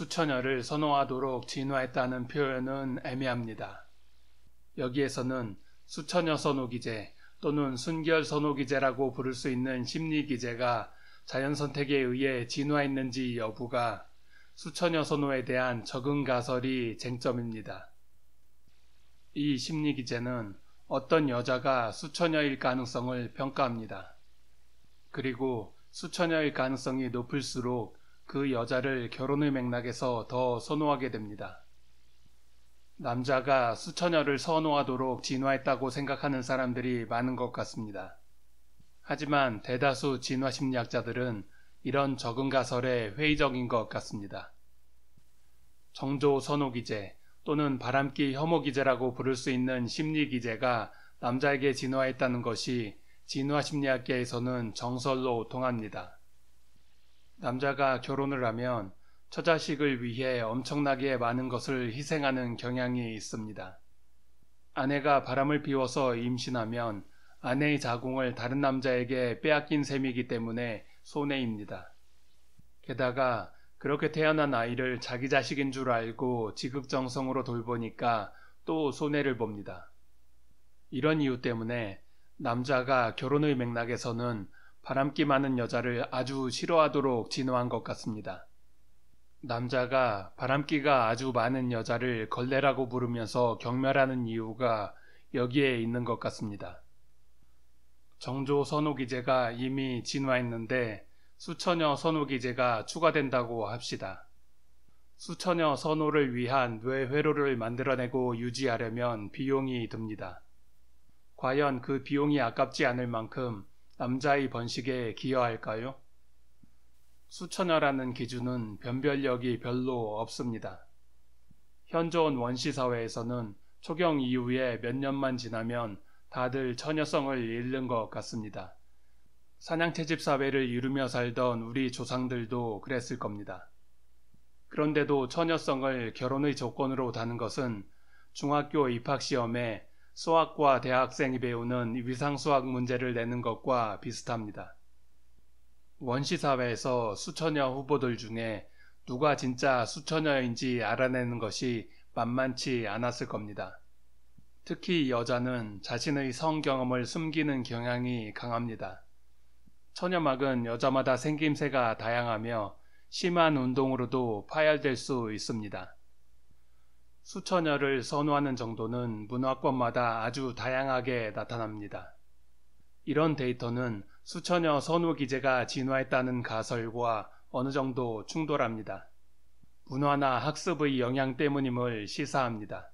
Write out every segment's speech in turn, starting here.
수천여를 선호하도록 진화했다는 표현은 애매합니다. 여기에서는 수천여 선호기제 또는 순결 선호기제라고 부를 수 있는 심리기제가 자연 선택에 의해 진화했는지 여부가 수천여 선호에 대한 적응 가설이 쟁점입니다. 이 심리기제는 어떤 여자가 수천여일 가능성을 평가합니다. 그리고 수천여일 가능성이 높을수록 그 여자를 결혼의 맥락에서 더 선호하게 됩니다. 남자가 수천여를 선호하도록 진화했다고 생각하는 사람들이 많은 것 같습니다. 하지만 대다수 진화 심리학자들은 이런 적은 가설에 회의적인 것 같습니다. 정조 선호 기제 또는 바람기 혐오 기제라고 부를 수 있는 심리 기제가 남자에게 진화했다는 것이 진화 심리학계에서는 정설로 통합니다. 남자가 결혼을 하면 처자식을 위해 엄청나게 많은 것을 희생하는 경향이 있습니다. 아내가 바람을 피워서 임신하면 아내의 자궁을 다른 남자에게 빼앗긴 셈이기 때문에 손해입니다. 게다가 그렇게 태어난 아이를 자기 자식인 줄 알고 지극정성으로 돌보니까 또 손해를 봅니다. 이런 이유 때문에 남자가 결혼의 맥락에서는 바람기 많은 여자를 아주 싫어하도록 진화한 것 같습니다. 남자가 바람기가 아주 많은 여자를 걸레라고 부르면서 경멸하는 이유가 여기에 있는 것 같습니다. 정조 선호기제가 이미 진화했는데 수천여 선호기제가 추가된다고 합시다. 수천여 선호를 위한 뇌회로를 만들어내고 유지하려면 비용이 듭니다. 과연 그 비용이 아깝지 않을 만큼 남자의 번식에 기여할까요? 수천여라는 기준은 변별력이 별로 없습니다. 현존 원시사회에서는 초경 이후에 몇 년만 지나면 다들 처녀성을 잃는 것 같습니다. 사냥채집 사회를 이루며 살던 우리 조상들도 그랬을 겁니다. 그런데도 처녀성을 결혼의 조건으로 다는 것은 중학교 입학시험에 수학과 대학생이 배우는 위상수학 문제를 내는 것과 비슷합니다. 원시사회에서 수천여 후보들 중에 누가 진짜 수천여인지 알아내는 것이 만만치 않았을 겁니다. 특히 여자는 자신의 성 경험을 숨기는 경향이 강합니다. 처녀막은 여자마다 생김새가 다양하며 심한 운동으로도 파열될 수 있습니다. 수천여를 선호하는 정도는 문화권마다 아주 다양하게 나타납니다. 이런 데이터는 수천여 선호 기제가 진화했다는 가설과 어느 정도 충돌합니다. 문화나 학습의 영향 때문임을 시사합니다.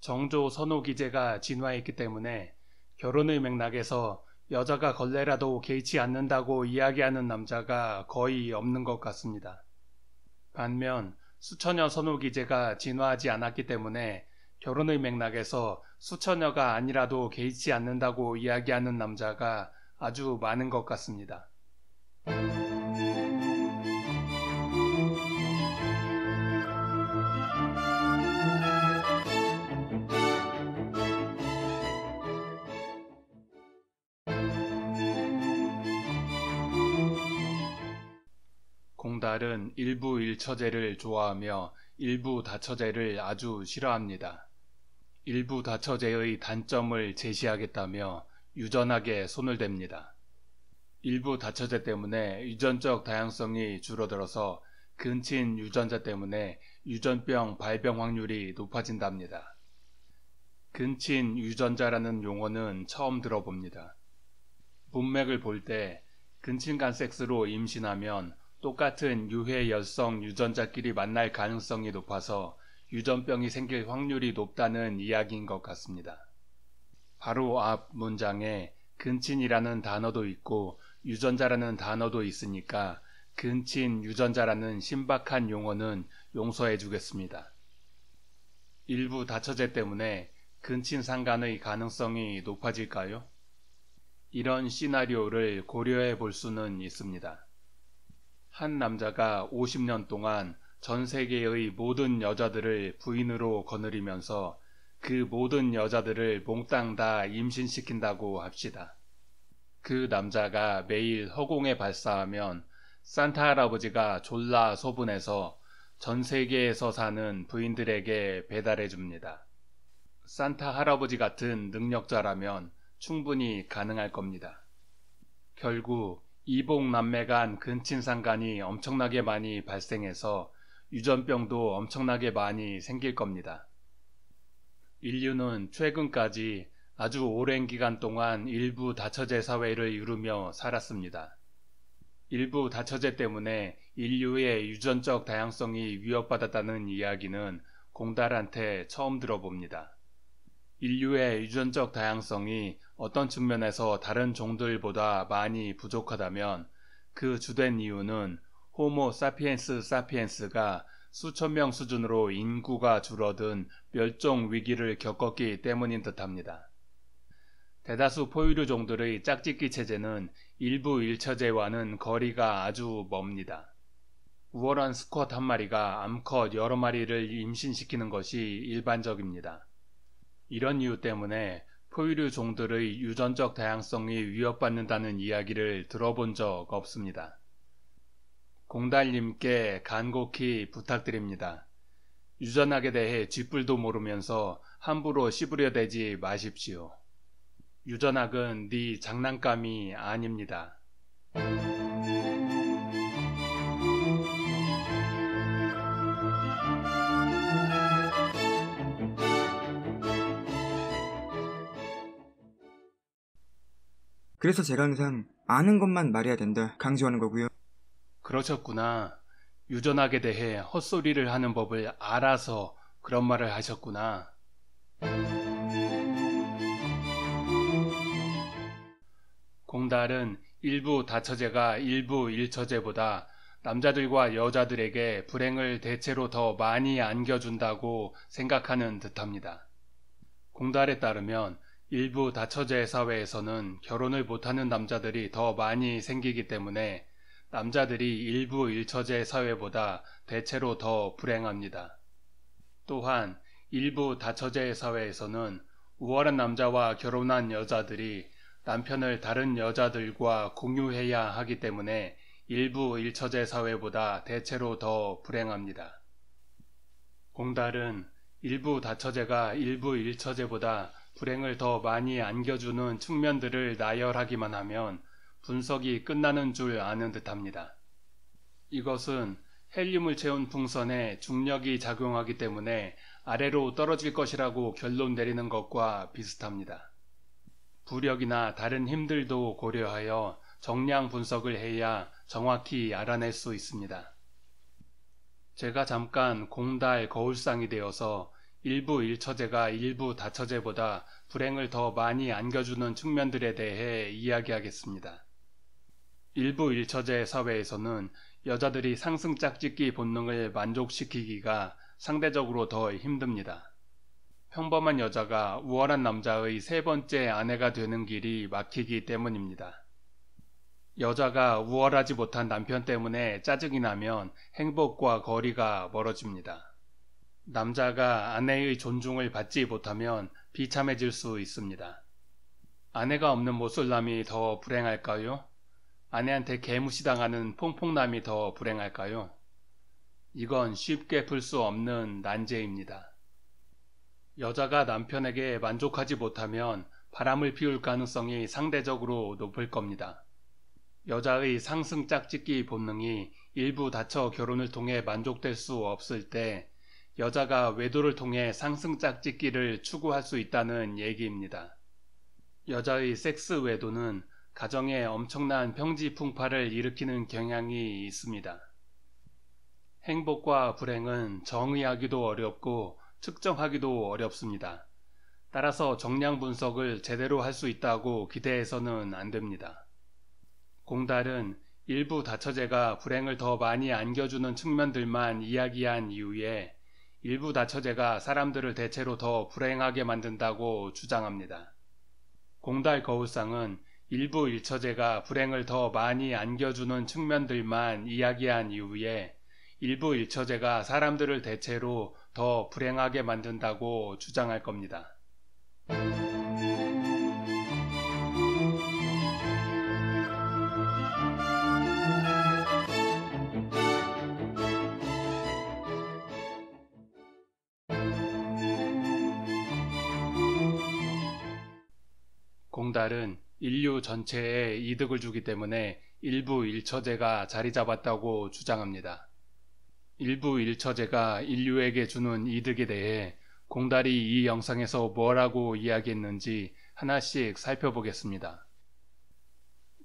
정조 선호 기제가 진화했기 때문에 결혼의 맥락에서 여자가 걸레라도 개의치 않는다고 이야기하는 남자가 거의 없는 것 같습니다. 반면 수천여선후기제가 진화하지 않았기 때문에 결혼의 맥락에서 수천여가 아니라도 개의치 않는다고 이야기하는 남자가 아주 많은 것 같습니다. 일부 일처제를 좋아하며 일부 다처제를 아주 싫어합니다. 일부 다처제의 단점을 제시하겠다며 유전하게 손을 댑니다. 일부 다처제 때문에 유전적 다양성이 줄어들어서 근친 유전자 때문에 유전병 발병 확률이 높아진답니다. 근친 유전자라는 용어는 처음 들어봅니다. 문맥을 볼 때 근친간섹스로 임신하면 똑같은 유해 열성 유전자끼리 만날 가능성이 높아서 유전병이 생길 확률이 높다는 이야기인 것 같습니다. 바로 앞 문장에 근친이라는 단어도 있고 유전자라는 단어도 있으니까 근친 유전자라는 신박한 용어는 용서해 주겠습니다. 일부 다처제 때문에 근친 상간의 가능성이 높아질까요? 이런 시나리오를 고려해 볼 수는 있습니다. 한 남자가 50년 동안 전 세계의 모든 여자들을 부인으로 거느리면서 그 모든 여자들을 몽땅 다 임신시킨다고 합시다. 그 남자가 매일 허공에 발사하면 산타 할아버지가 졸라 소분해서 전 세계에서 사는 부인들에게 배달해 줍니다. 산타 할아버지 같은 능력자라면 충분히 가능할 겁니다. 결국 이복남매간 근친상간이 엄청나게 많이 발생해서 유전병도 엄청나게 많이 생길 겁니다. 인류는 최근까지 아주 오랜 기간 동안 일부 다처제 사회를 이루며 살았습니다. 일부 다처제 때문에 인류의 유전적 다양성이 위협받았다는 이야기는 공달한테 처음 들어봅니다. 인류의 유전적 다양성이 어떤 측면에서 다른 종들보다 많이 부족하다면 그 주된 이유는 호모 사피엔스 사피엔스가 수천 명 수준으로 인구가 줄어든 멸종 위기를 겪었기 때문인 듯합니다. 대다수 포유류 종들의 짝짓기 체제는 일부 일처제와는 거리가 아주 멉니다. 우월한 스쿼트 한 마리가 암컷 여러 마리를 임신시키는 것이 일반적입니다. 이런 이유 때문에 포유류 종들의 유전적 다양성이 위협받는다는 이야기를 들어본 적 없습니다. 공달님께 간곡히 부탁드립니다. 유전학에 대해 쥐뿔도 모르면서 함부로 씹으려대지 마십시오. 유전학은 네 장난감이 아닙니다. 그래서 제가 항상 아는 것만 말해야 된다 강조하는 거고요. 그러셨구나. 유전학에 대해 헛소리를 하는 법을 알아서 그런 말을 하셨구나. 공달은 일부 다처제가 일부 일처제보다 남자들과 여자들에게 불행을 대체로 더 많이 안겨준다고 생각하는 듯합니다. 공달에 따르면 일부 다처제 사회에서는 결혼을 못하는 남자들이 더 많이 생기기 때문에 남자들이 일부 일처제 사회보다 대체로 더 불행합니다. 또한 일부 다처제 사회에서는 우월한 남자와 결혼한 여자들이 남편을 다른 여자들과 공유해야 하기 때문에 일부 일처제 사회보다 대체로 더 불행합니다. 공달은 일부 다처제가 일부 일처제보다 불행을 더 많이 안겨주는 측면들을 나열하기만 하면 분석이 끝나는 줄 아는 듯합니다. 이것은 헬륨을 채운 풍선에 중력이 작용하기 때문에 아래로 떨어질 것이라고 결론 내리는 것과 비슷합니다. 부력이나 다른 힘들도 고려하여 정량 분석을 해야 정확히 알아낼 수 있습니다. 제가 잠깐 공달 거울상이 되어서 일부 일처제가 일부 다처제보다 불행을 더 많이 안겨주는 측면들에 대해 이야기하겠습니다. 일부 일처제 사회에서는 여자들이 상승 짝짓기 본능을 만족시키기가 상대적으로 더 힘듭니다. 평범한 여자가 우월한 남자의 세 번째 아내가 되는 길이 막히기 때문입니다. 여자가 우월하지 못한 남편 때문에 짜증이 나면 행복과 거리가 멀어집니다. 남자가 아내의 존중을 받지 못하면 비참해질 수 있습니다. 아내가 없는 모쏠남이 더 불행할까요? 아내한테 개무시당하는 퐁퐁남이 더 불행할까요? 이건 쉽게 풀 수 없는 난제입니다. 여자가 남편에게 만족하지 못하면 바람을 피울 가능성이 상대적으로 높을 겁니다. 여자의 상승 짝짓기 본능이 일부 다쳐 결혼을 통해 만족될 수 없을 때 여자가 외도를 통해 상승 짝짓기를 추구할 수 있다는 얘기입니다. 여자의 섹스 외도는 가정에 엄청난 평지 풍파를 일으키는 경향이 있습니다. 행복과 불행은 정의하기도 어렵고 측정하기도 어렵습니다. 따라서 정량 분석을 제대로 할 수 있다고 기대해서는 안 됩니다. 공달은 일부 다처제가 불행을 더 많이 안겨주는 측면들만 이야기한 이후에 일부 다처제가 사람들을 대체로 더 불행하게 만든다고 주장합니다. 공달 거우상은 일부 일처제가 불행을 더 많이 안겨주는 측면들만 이야기한 이후에 일부 일처제가 사람들을 대체로 더 불행하게 만든다고 주장할 겁니다. 발달은 인류 전체에 이득을 주기 때문에 일부 일처제가 자리 잡았다고 주장합니다. 일부 일처제가 인류에게 주는 이득에 대해 공달이 이 영상에서 뭐라고 이야기했는지 하나씩 살펴보겠습니다.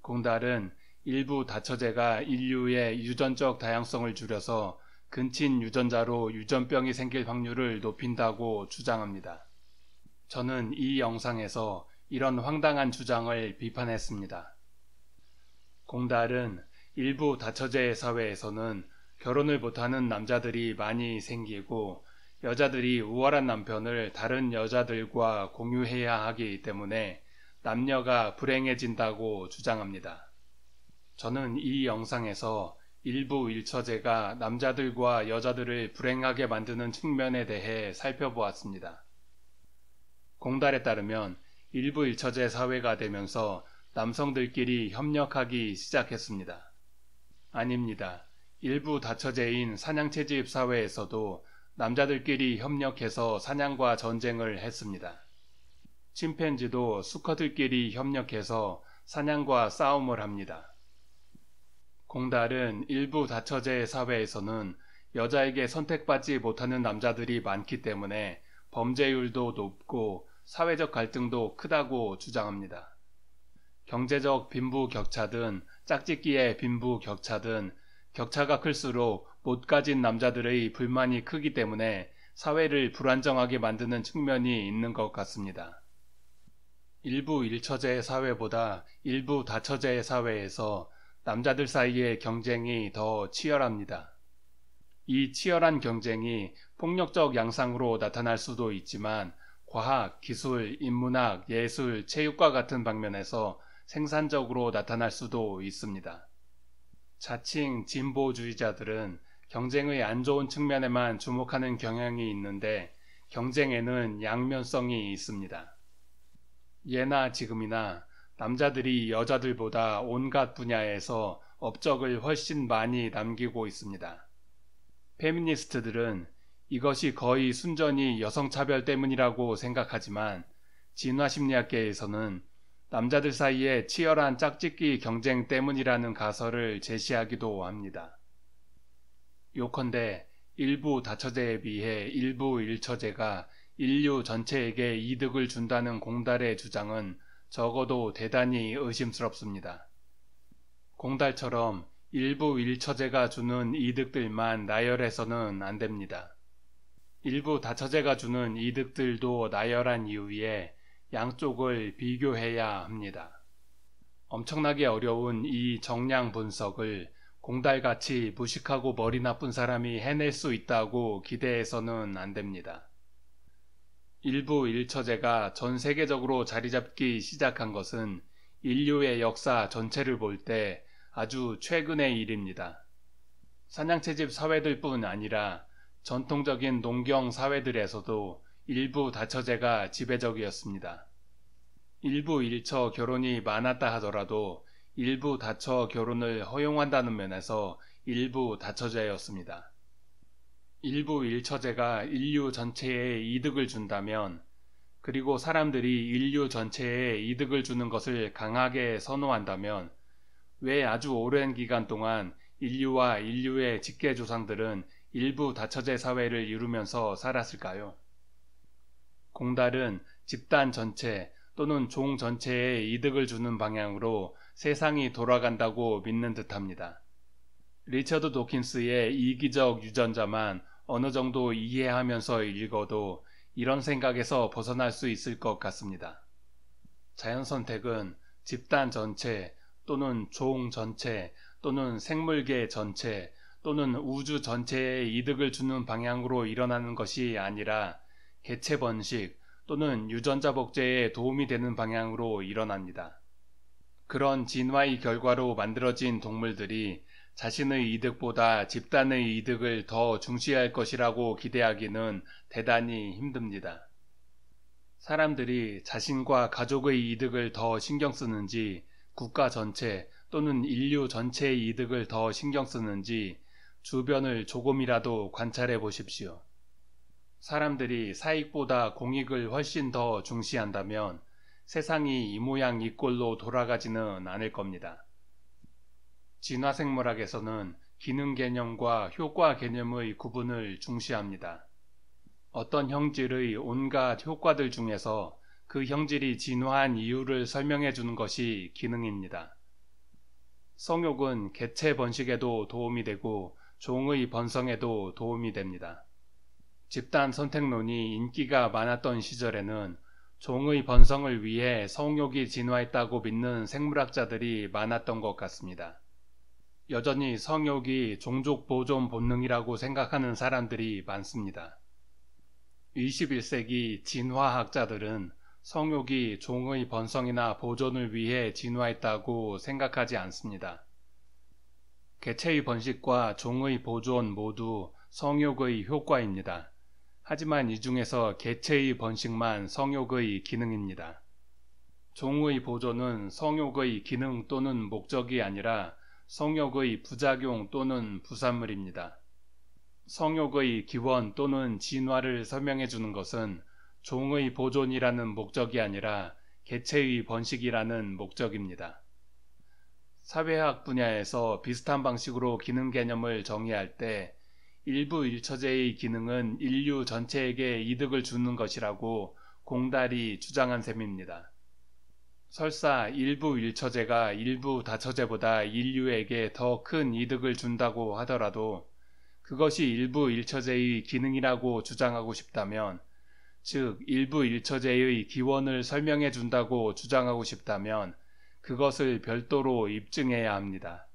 공달은 일부 다처제가 인류의 유전적 다양성을 줄여서 근친 유전자로 유전병이 생길 확률을 높인다고 주장합니다. 저는 이 영상에서 이런 황당한 주장을 비판했습니다. 공달은 일부 다처제 의 사회에서는 결혼을 못하는 남자들이 많이 생기고 여자들이 우월한 남편을 다른 여자들과 공유해야 하기 때문에 남녀가 불행해진다고 주장합니다. 저는 이 영상에서 일부 일처제가 남자들과 여자들을 불행하게 만드는 측면에 대해 살펴보았습니다. 공달에 따르면 일부 일처제 사회가 되면서 남성들끼리 협력하기 시작했습니다. 아닙니다. 일부 다처제인 사냥체집 사회에서도 남자들끼리 협력해서 사냥과 전쟁을 했습니다. 침팬지도 수컷들끼리 협력해서 사냥과 싸움을 합니다. 공달은 일부 다처제 사회에서는 여자에게 선택받지 못하는 남자들이 많기 때문에 범죄율도 높고 사회적 갈등도 크다고 주장합니다. 경제적 빈부 격차든 짝짓기의 빈부 격차든 격차가 클수록 못 가진 남자들의 불만이 크기 때문에 사회를 불안정하게 만드는 측면이 있는 것 같습니다. 일부 일처제 사회보다 일부 다처제 사회에서 남자들 사이의 경쟁이 더 치열합니다. 이 치열한 경쟁이 폭력적 양상으로 나타날 수도 있지만 과학, 기술, 인문학, 예술, 체육과 같은 방면에서 생산적으로 나타날 수도 있습니다. 자칭 진보주의자들은 경쟁의 안 좋은 측면에만 주목하는 경향이 있는데 경쟁에는 양면성이 있습니다. 예나 지금이나 남자들이 여자들보다 온갖 분야에서 업적을 훨씬 많이 남기고 있습니다. 페미니스트들은 이것이 거의 순전히 여성차별 때문이라고 생각하지만 진화심리학계에서는 남자들 사이에 치열한 짝짓기 경쟁 때문이라는 가설을 제시하기도 합니다. 요컨대 일부 다처제에 비해 일부 일처제가 인류 전체에게 이득을 준다는 공달의 주장은 적어도 대단히 의심스럽습니다. 공달처럼 일부 일처제가 주는 이득들만 나열해서는 안 됩니다. 일부 다처제가 주는 이득들도 나열한 이후에 양쪽을 비교해야 합니다. 엄청나게 어려운 이 정량 분석을 공달같이 무식하고 머리 나쁜 사람이 해낼 수 있다고 기대해서는 안 됩니다. 일부 일처제가 전 세계적으로 자리 잡기 시작한 것은 인류의 역사 전체를 볼 때 아주 최근의 일입니다. 사냥채집 사회들 뿐 아니라 전통적인 농경 사회들에서도 일부 다처제가 지배적이었습니다. 일부 일처 결혼이 많았다 하더라도 일부 다처 결혼을 허용한다는 면에서 일부 다처제였습니다. 일부 일처제가 인류 전체에 이득을 준다면 그리고 사람들이 인류 전체에 이득을 주는 것을 강하게 선호한다면 왜 아주 오랜 기간 동안 인류와 인류의 직계 조상들은 일부 다처제 사회를 이루면서 살았을까요? 공달은 집단 전체 또는 종 전체에 이득을 주는 방향으로 세상이 돌아간다고 믿는 듯합니다. 리처드 도킨스의 이기적 유전자만 어느 정도 이해하면서 읽어도 이런 생각에서 벗어날 수 있을 것 같습니다. 자연 선택은 집단 전체 또는 종 전체 또는 생물계 전체 또는 우주 전체에 이득을 주는 방향으로 일어나는 것이 아니라 개체 번식 또는 유전자 복제에 도움이 되는 방향으로 일어납니다. 그런 진화의 결과로 만들어진 동물들이 자신의 이득보다 집단의 이득을 더 중시할 것이라고 기대하기는 대단히 힘듭니다. 사람들이 자신과 가족의 이득을 더 신경 쓰는지 국가 전체 또는 인류 전체의 이득을 더 신경 쓰는지 주변을 조금이라도 관찰해 보십시오. 사람들이 사익보다 공익을 훨씬 더 중시한다면 세상이 이 모양 이 꼴로 돌아가지는 않을 겁니다. 진화생물학에서는 기능 개념과 효과 개념의 구분을 중시합니다. 어떤 형질의 온갖 효과들 중에서 그 형질이 진화한 이유를 설명해 주는 것이 기능입니다. 성욕은 개체 번식에도 도움이 되고 종의 번성에도 도움이 됩니다. 집단 선택론이 인기가 많았던 시절에는 종의 번성을 위해 성욕이 진화했다고 믿는 생물학자들이 많았던 것 같습니다. 여전히 성욕이 종족 보존 본능이라고 생각하는 사람들이 많습니다. 21세기 진화학자들은 성욕이 종의 번성이나 보존을 위해 진화했다고 생각하지 않습니다. 개체의 번식과 종의 보존 모두 성욕의 효과입니다. 하지만 이 중에서 개체의 번식만 성욕의 기능입니다. 종의 보존은 성욕의 기능 또는 목적이 아니라 성욕의 부작용 또는 부산물입니다. 성욕의 기원 또는 진화를 설명해 주는 것은 종의 보존이라는 목적이 아니라 개체의 번식이라는 목적입니다. 사회학 분야에서 비슷한 방식으로 기능 개념을 정의할 때 일부 일처제의 기능은 인류 전체에게 이득을 주는 것이라고 공달이 주장한 셈입니다. 설사 일부 일처제가 일부 다처제보다 인류에게 더 큰 이득을 준다고 하더라도 그것이 일부 일처제의 기능이라고 주장하고 싶다면 즉 일부 일처제의 기원을 설명해 준다고 주장하고 싶다면 그것을 별도로 입증해야 합니다.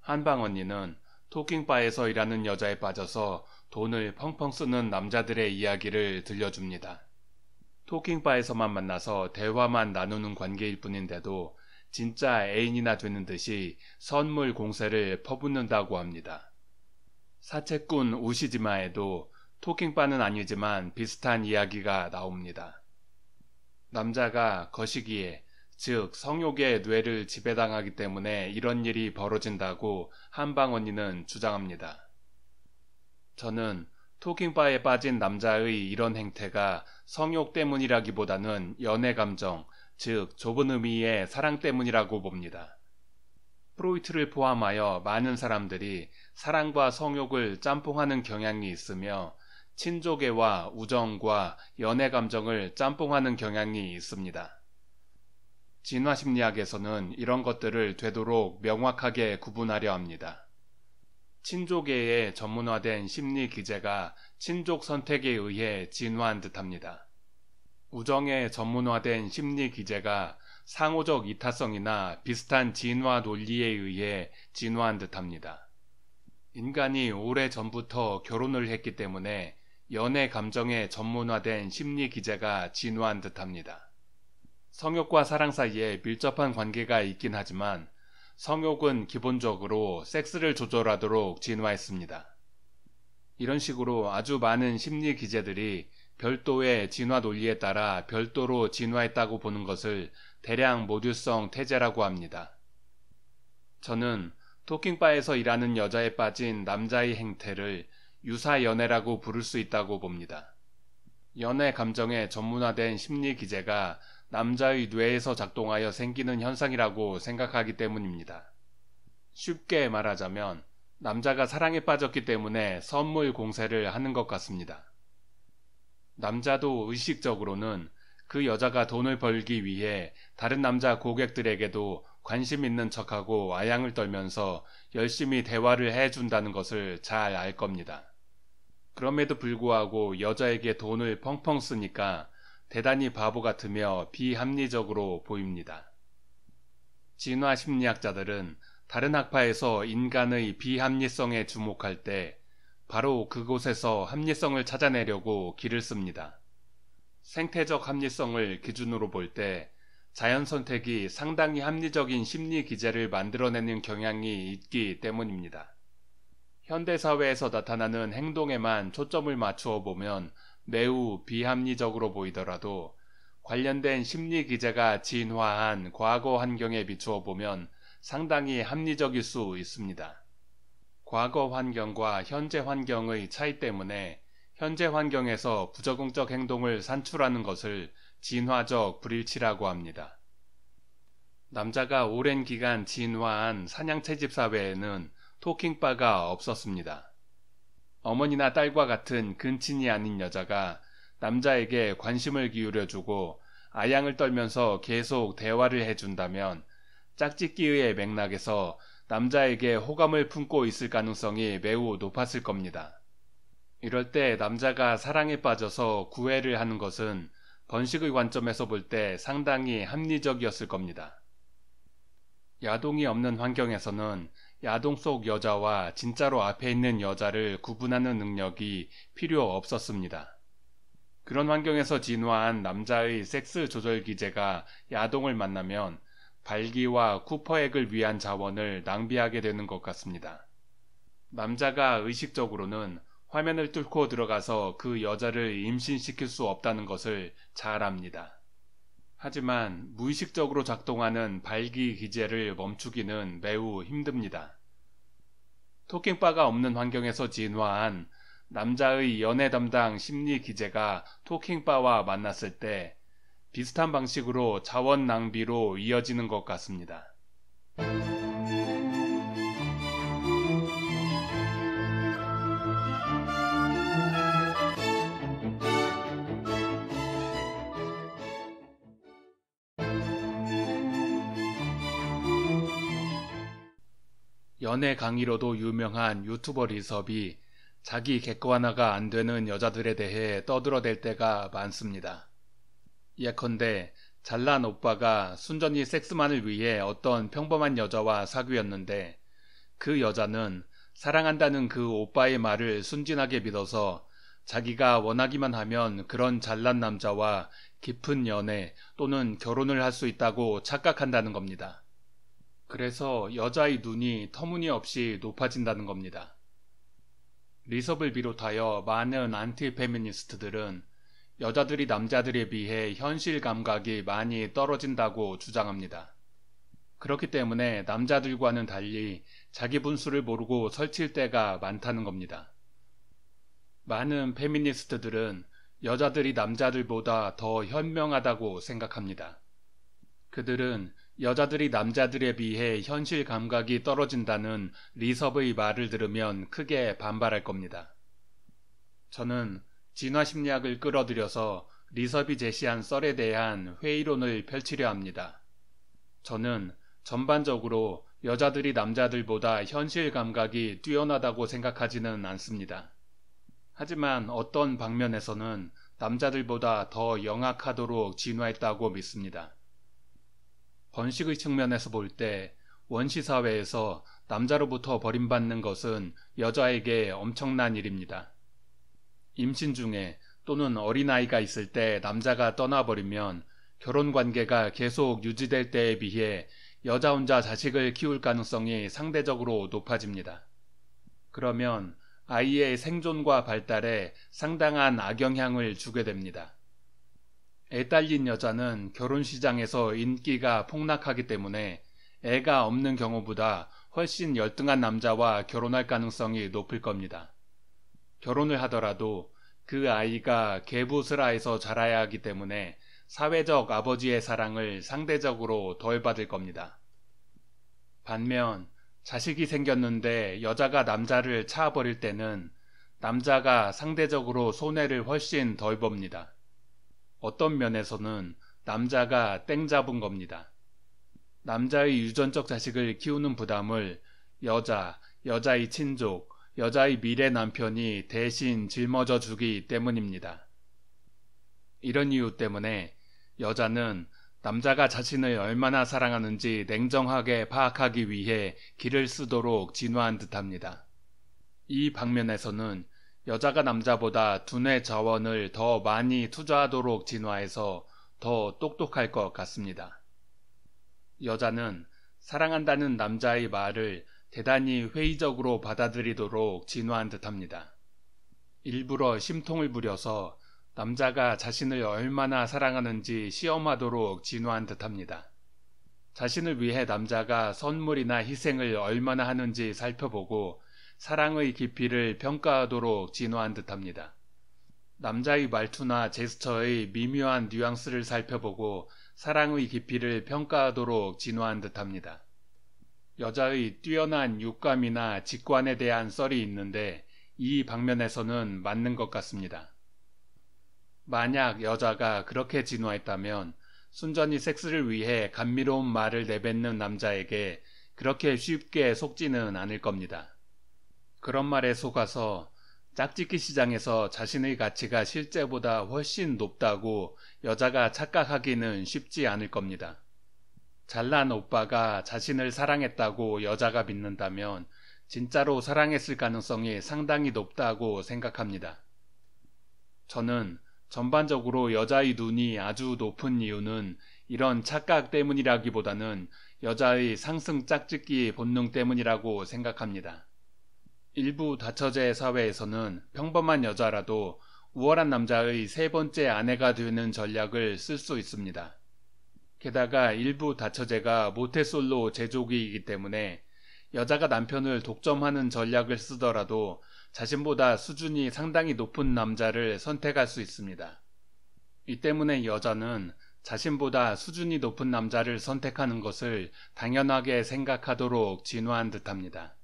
한방 언니는 토킹바에서 일하는 여자에 빠져서 돈을 펑펑 쓰는 남자들의 이야기를 들려줍니다. 토킹바에서만 만나서 대화만 나누는 관계일 뿐인데도 진짜 애인이나 되는 듯이 선물 공세를 퍼붓는다고 합니다. 사채꾼 우시지마에도 토킹바는 아니지만 비슷한 이야기가 나옵니다. 남자가 거시기에 즉 성욕의 뇌를 지배당하기 때문에 이런 일이 벌어진다고 한방 언니는 주장합니다. 저는 토킹바에 빠진 남자의 이런 행태가 성욕 때문이라기보다는 연애 감정, 즉 좁은 의미의 사랑 때문이라고 봅니다. 프로이트를 포함하여 많은 사람들이 사랑과 성욕을 짬뽕하는 경향이 있으며 친족애와 우정과 연애 감정을 짬뽕하는 경향이 있습니다. 진화심리학에서는 이런 것들을 되도록 명확하게 구분하려 합니다. 친족의 전문화된 심리 기제가 친족 선택에 의해 진화한 듯합니다. 우정의 전문화된 심리 기제가 상호적 이타성이나 비슷한 진화 논리에 의해 진화한 듯합니다. 인간이 오래 전부터 결혼을 했기 때문에 연애 감정의 전문화된 심리 기제가 진화한 듯합니다. 성욕과 사랑 사이에 밀접한 관계가 있긴 하지만 성욕은 기본적으로 섹스를 조절하도록 진화했습니다. 이런 식으로 아주 많은 심리 기제들이 별도의 진화 논리에 따라 별도로 진화했다고 보는 것을 대량 모듈성 태제라고 합니다. 저는 토킹바에서 일하는 여자에 빠진 남자의 행태를 유사 연애라고 부를 수 있다고 봅니다. 연애 감정에 전문화된 심리 기제가 남자의 뇌에서 작동하여 생기는 현상이라고 생각하기 때문입니다. 쉽게 말하자면 남자가 사랑에 빠졌기 때문에 선물 공세를 하는 것 같습니다. 남자도 의식적으로는 그 여자가 돈을 벌기 위해 다른 남자 고객들에게도 관심 있는 척하고 아양을 떨면서 열심히 대화를 해준다는 것을 잘 알 겁니다. 그럼에도 불구하고 여자에게 돈을 펑펑 쓰니까 대단히 바보 같으며 비합리적으로 보입니다. 진화 심리학자들은 다른 학파에서 인간의 비합리성에 주목할 때 바로 그곳에서 합리성을 찾아내려고 길을 씁니다. 생태적 합리성을 기준으로 볼 때 자연 선택이 상당히 합리적인 심리 기제를 만들어내는 경향이 있기 때문입니다. 현대사회에서 나타나는 행동에만 초점을 맞추어 보면 매우 비합리적으로 보이더라도 관련된 심리 기제가 진화한 과거 환경에 비추어 보면 상당히 합리적일 수 있습니다. 과거 환경과 현재 환경의 차이 때문에 현재 환경에서 부적응적 행동을 산출하는 것을 진화적 불일치라고 합니다. 남자가 오랜 기간 진화한 사냥채집 사회에는 토킹바가 없었습니다. 어머니나 딸과 같은 근친이 아닌 여자가 남자에게 관심을 기울여주고 아양을 떨면서 계속 대화를 해준다면 짝짓기의 맥락에서 남자에게 호감을 품고 있을 가능성이 매우 높았을 겁니다. 이럴 때 남자가 사랑에 빠져서 구애를 하는 것은 번식의 관점에서 볼 때 상당히 합리적이었을 겁니다. 야동이 없는 환경에서는 야동 속 여자와 진짜로 앞에 있는 여자를 구분하는 능력이 필요 없었습니다. 그런 환경에서 진화한 남자의 섹스 조절 기제가 야동을 만나면 발기와 쿠퍼액을 위한 자원을 낭비하게 되는 것 같습니다. 남자가 의식적으로는 화면을 뚫고 들어가서 그 여자를 임신시킬 수 없다는 것을 잘 압니다. 하지만 무의식적으로 작동하는 발기 기제를 멈추기는 매우 힘듭니다. 토킹바가 없는 환경에서 진화한 남자의 연애 담당 심리 기제가 토킹바와 만났을 때 비슷한 방식으로 자원 낭비로 이어지는 것 같습니다. 연애 강의로도 유명한 유튜버 리섭이 자기 객관화가 안 되는 여자들에 대해 떠들어댈 때가 많습니다. 예컨대 잘난 오빠가 순전히 섹스만을 위해 어떤 평범한 여자와 사귀었는데 그 여자는 사랑한다는 그 오빠의 말을 순진하게 믿어서 자기가 원하기만 하면 그런 잘난 남자와 깊은 연애 또는 결혼을 할 수 있다고 착각한다는 겁니다. 그래서 여자의 눈이 터무니없이 높아진다는 겁니다. 리섭을 비롯하여 많은 안티페미니스트들은 여자들이 남자들에 비해 현실 감각이 많이 떨어진다고 주장합니다. 그렇기 때문에 남자들과는 달리 자기 분수를 모르고 설칠 때가 많다는 겁니다. 많은 페미니스트들은 여자들이 남자들보다 더 현명하다고 생각합니다. 그들은 여자들이 남자들에 비해 현실 감각이 떨어진다는 리섭의 말을 들으면 크게 반발할 겁니다. 저는 진화 심리학을 끌어들여서 리섭이 제시한 썰에 대한 회의론을 펼치려 합니다. 저는 전반적으로 여자들이 남자들보다 현실 감각이 뛰어나다고 생각하지는 않습니다. 하지만 어떤 방면에서는 남자들보다 더 영악하도록 진화했다고 믿습니다. 번식의 측면에서 볼 때 원시 사회에서 남자로부터 버림받는 것은 여자에게 엄청난 일입니다. 임신 중에 또는 어린아이가 있을 때 남자가 떠나버리면 결혼 관계가 계속 유지될 때에 비해 여자 혼자 자식을 키울 가능성이 상대적으로 높아집니다. 그러면 아이의 생존과 발달에 상당한 악영향을 주게 됩니다. 애 딸린 여자는 결혼 시장에서 인기가 폭락하기 때문에 애가 없는 경우보다 훨씬 열등한 남자와 결혼할 가능성이 높을 겁니다. 결혼을 하더라도 그 아이가 개부스라에서 자라야 하기 때문에 사회적 아버지의 사랑을 상대적으로 덜 받을 겁니다. 반면 자식이 생겼는데 여자가 남자를 차버릴 때는 남자가 상대적으로 손해를 훨씬 덜 봅니다. 어떤 면에서는 남자가 땡 잡은 겁니다. 남자의 유전적 자식을 키우는 부담을 여자, 여자의 친족, 여자의 미래 남편이 대신 짊어져 주기 때문입니다. 이런 이유 때문에 여자는 남자가 자신을 얼마나 사랑하는지 냉정하게 파악하기 위해 길을 쓰도록 진화한 듯합니다. 이 방면에서는 여자가 남자보다 두뇌 자원을 더 많이 투자하도록 진화해서 더 똑똑할 것 같습니다. 여자는 사랑한다는 남자의 말을 대단히 회의적으로 받아들이도록 진화한 듯합니다. 일부러 심통을 부려서 남자가 자신을 얼마나 사랑하는지 시험하도록 진화한 듯합니다. 자신을 위해 남자가 선물이나 희생을 얼마나 하는지 살펴보고 사랑의 깊이를 평가하도록 진화한 듯합니다. 남자의 말투나 제스처의 미묘한 뉘앙스를 살펴보고 사랑의 깊이를 평가하도록 진화한 듯합니다. 여자의 뛰어난 육감이나 직관에 대한 썰이 있는데 이 방면에서는 맞는 것 같습니다. 만약 여자가 그렇게 진화했다면 순전히 섹스를 위해 감미로운 말을 내뱉는 남자에게 그렇게 쉽게 속지는 않을 겁니다. 그런 말에 속아서 짝짓기 시장에서 자신의 가치가 실제보다 훨씬 높다고 여자가 착각하기는 쉽지 않을 겁니다. 잘난 오빠가 자신을 사랑했다고 여자가 믿는다면 진짜로 사랑했을 가능성이 상당히 높다고 생각합니다. 저는 전반적으로 여자의 눈이 아주 높은 이유는 이런 착각 때문이라기보다는 여자의 상승 짝짓기 본능 때문이라고 생각합니다. 일부 다처제 사회에서는 평범한 여자라도 우월한 남자의 세 번째 아내가 되는 전략을 쓸 수 있습니다. 게다가 일부 다처제가 모태솔로 제조기이기 때문에 여자가 남편을 독점하는 전략을 쓰더라도 자신보다 수준이 상당히 높은 남자를 선택할 수 있습니다. 이 때문에 여자는 자신보다 수준이 높은 남자를 선택하는 것을 당연하게 생각하도록 진화한 듯합니다.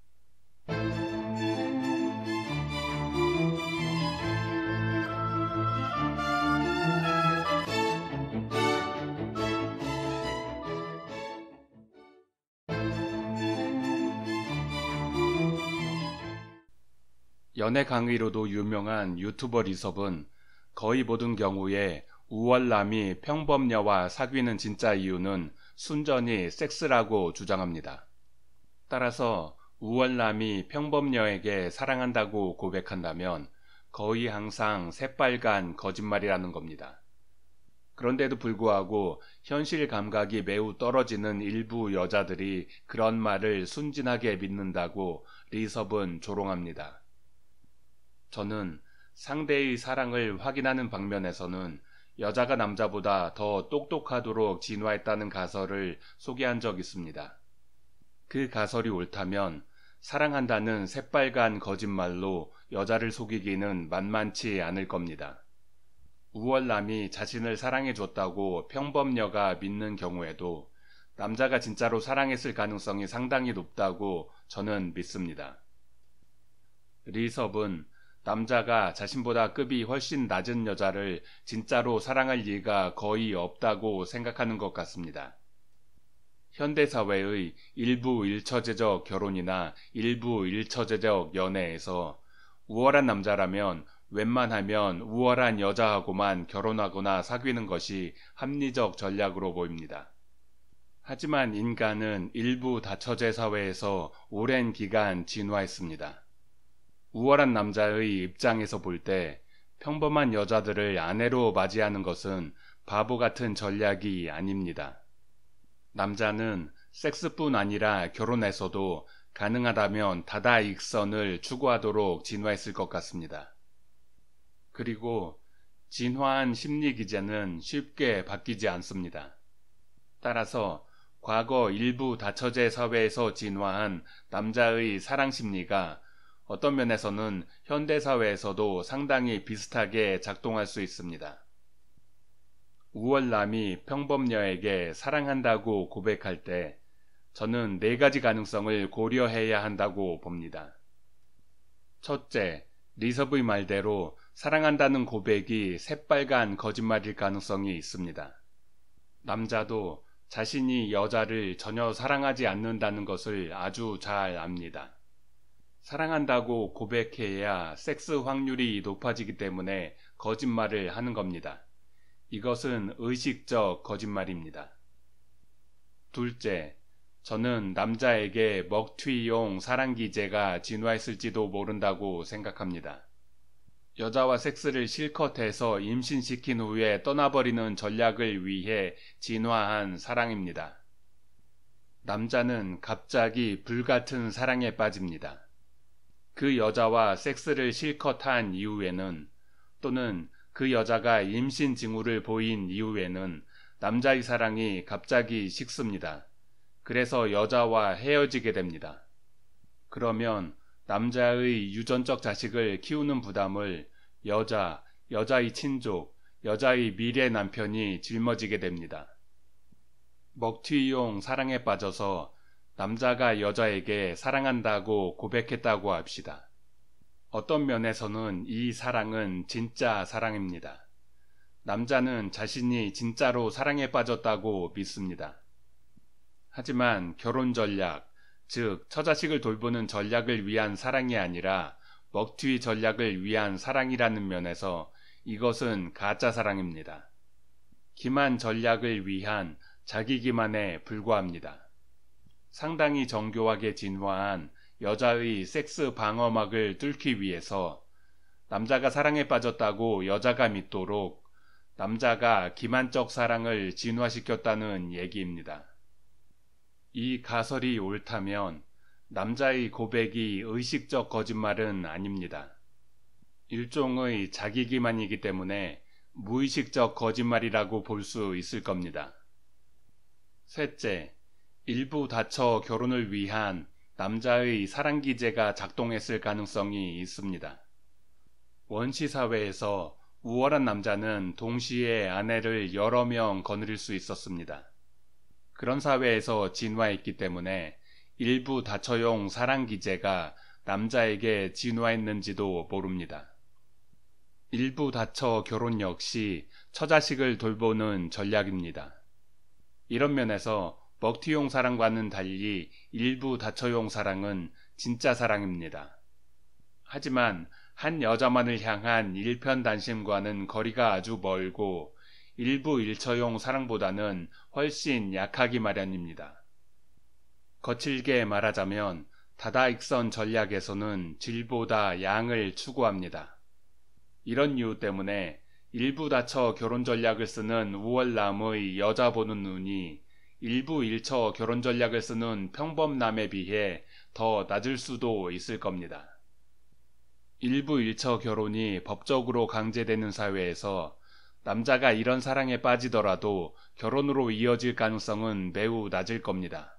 연애 강의로도 유명한 유튜버 리섭은 거의 모든 경우에 우월남이 평범녀와 사귀는 진짜 이유는 순전히 섹스라고 주장합니다. 따라서 우월남이 평범녀에게 사랑한다고 고백한다면 거의 항상 새빨간 거짓말이라는 겁니다. 그런데도 불구하고 현실 감각이 매우 떨어지는 일부 여자들이 그런 말을 순진하게 믿는다고 리섭은 조롱합니다. 저는 상대의 사랑을 확인하는 방면에서는 여자가 남자보다 더 똑똑하도록 진화했다는 가설을 소개한 적 있습니다. 그 가설이 옳다면 사랑한다는 새빨간 거짓말로 여자를 속이기는 만만치 않을 겁니다. 우월남이 자신을 사랑해줬다고 평범녀가 믿는 경우에도 남자가 진짜로 사랑했을 가능성이 상당히 높다고 저는 믿습니다. 리섭은 남자가 자신보다 급이 훨씬 낮은 여자를 진짜로 사랑할 리가 거의 없다고 생각하는 것 같습니다. 현대사회의 일부 일처제적 결혼이나 일부 일처제적 연애에서 우월한 남자라면 웬만하면 우월한 여자하고만 결혼하거나 사귀는 것이 합리적 전략으로 보입니다. 하지만 인간은 일부 다처제 사회에서 오랜 기간 진화했습니다. 우월한 남자의 입장에서 볼 때 평범한 여자들을 아내로 맞이하는 것은 바보 같은 전략이 아닙니다. 남자는 섹스뿐 아니라 결혼에서도 가능하다면 다다익선을 추구하도록 진화했을 것 같습니다. 그리고 진화한 심리 기제는 쉽게 바뀌지 않습니다. 따라서 과거 일부 다처제 사회에서 진화한 남자의 사랑 심리가 어떤 면에서는 현대사회에서도 상당히 비슷하게 작동할 수 있습니다. 우월남이 평범녀에게 사랑한다고 고백할 때 저는 네 가지 가능성을 고려해야 한다고 봅니다. 첫째, 리섭의 말대로 사랑한다는 고백이 새빨간 거짓말일 가능성이 있습니다. 남자도 자신이 여자를 전혀 사랑하지 않는다는 것을 아주 잘 압니다. 사랑한다고 고백해야 섹스 확률이 높아지기 때문에 거짓말을 하는 겁니다. 이것은 의식적 거짓말입니다. 둘째, 저는 남자에게 먹튀용 사랑기제가 진화했을지도 모른다고 생각합니다. 여자와 섹스를 실컷 해서 임신시킨 후에 떠나버리는 전략을 위해 진화한 사랑입니다. 남자는 갑자기 불같은 사랑에 빠집니다. 그 여자와 섹스를 실컷 한 이후에는 또는 그 여자가 임신 징후를 보인 이후에는 남자의 사랑이 갑자기 식습니다. 그래서 여자와 헤어지게 됩니다. 그러면 남자의 유전적 자식을 키우는 부담을 여자, 여자의 친족, 여자의 미래 남편이 짊어지게 됩니다. 먹튀용 사랑에 빠져서 남자가 여자에게 사랑한다고 고백했다고 합시다. 어떤 면에서는 이 사랑은 진짜 사랑입니다. 남자는 자신이 진짜로 사랑에 빠졌다고 믿습니다. 하지만 결혼 전략, 즉, 처자식을 돌보는 전략을 위한 사랑이 아니라 먹튀 전략을 위한 사랑이라는 면에서 이것은 가짜 사랑입니다. 기만 전략을 위한 자기 기만에 불과합니다. 상당히 정교하게 진화한 여자의 섹스 방어막을 뚫기 위해서 남자가 사랑에 빠졌다고 여자가 믿도록 남자가 기만적 사랑을 진화시켰다는 얘기입니다. 이 가설이 옳다면 남자의 고백이 의식적 거짓말은 아닙니다. 일종의 자기기만이기 때문에 무의식적 거짓말이라고 볼 수 있을 겁니다. 셋째, 일부 다처 결혼을 위한 남자의 사랑기제가 작동했을 가능성이 있습니다. 원시사회에서 우월한 남자는 동시에 아내를 여러 명 거느릴 수 있었습니다. 그런 사회에서 진화했기 때문에 일부 다처용 사랑기제가 남자에게 진화했는지도 모릅니다. 일부 다처 결혼 역시 처자식을 돌보는 전략입니다. 이런 면에서 먹튀용 사랑과는 달리 일부 다처용 사랑은 진짜 사랑입니다. 하지만 한 여자만을 향한 일편단심과는 거리가 아주 멀고 일부 일처용 사랑보다는 훨씬 약하기 마련입니다. 거칠게 말하자면 다다익선 전략에서는 질보다 양을 추구합니다. 이런 이유 때문에 일부 다처 결혼 전략을 쓰는 우월남의 여자 보는 눈이 일부 일처 결혼 전략을 쓰는 평범남에 비해 더 낮을 수도 있을 겁니다. 일부 일처 결혼이 법적으로 강제되는 사회에서 남자가 이런 사랑에 빠지더라도 결혼으로 이어질 가능성은 매우 낮을 겁니다.